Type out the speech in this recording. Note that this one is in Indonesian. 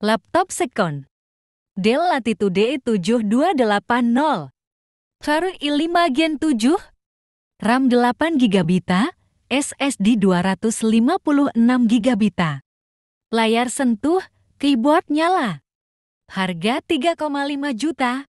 Laptop Sekon Dell Latitude E7 Car i5 Gen 7 RAM 8 GB SSD 256 GB Layar sentuh, keyboard nyala Harga 3,5 juta